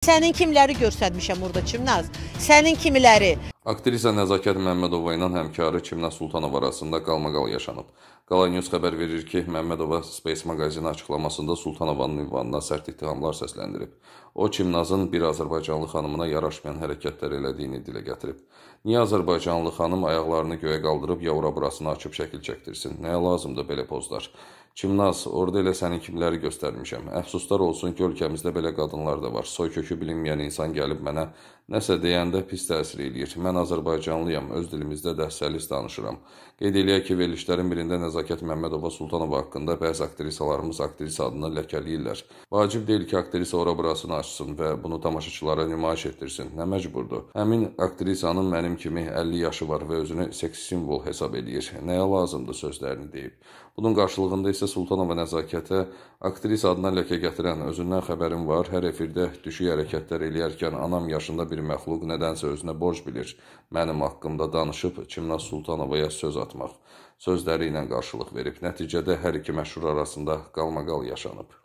Sənin kimləri göstərmişəm orada Çimnaz? Sənin kimiləri? Aktrisa Nəzakət Məmmədova ilə həmkarı Çimnaz Sultanov arasında qalmaqal yaşanıb. Qala News xəbər verir ki, Məmmədova Space magazini açıqlamasında Sultanovanın ünvanına sərt ittihamlar səsləndirib. O, Çimnazın bir azərbaycanlı xanımına yaraşmayan hərəkətlər elədiyini dilə gətirib. Niyə azərbaycanlı xanım ayaqlarını göyə qaldırıb yavra burasını açıb şəkil çəkdirsin? Nəyə lazımdır belə pozlar? Kimnaz, orada elə sənin kimləri göstərmişəm. Əfsuslar olsun ki, ölkəmizdə belə qadınlar da var. Soykökü bilinməyən insan gəlib mənə nəsə deyəndə pis təsir eləyir. Mən Azərbaycanlıyam, öz dilimizdə də səlis danışıram. Qeyd eləyək ki, verilişlərin birində Nəzakət Məmmədova Sultanova haqqında bəzi aktrisalarımız aktrisa adını ləkələyirlər. Vacib deyil ki, aktrisa ora-burasını açsın və bunu tamaşaçılara nümayiş etdirsin. Nə məcburdur? Həmin aktrisanın mənim kimi 50 yaşı var və özünü seks simvol hesab eləyir. Nəyə lazımdır sözlərini deyib. Bunun qarşılığında isə Reysə Sultanova nəzakətə aktrisa adına ləkə gətirən özündən xəbərim var, hər efirdə düşük hərəkətlər eləyərkən anam yaşında bir məxluq nədənsə özünə borc bilir. Mənim haqqımda danışıb Çimnaz Sultanovaya söz atmaq sözləri ilə qarşılıq verib. Nəticədə hər iki məşhur arasında qalmaqal yaşanıb.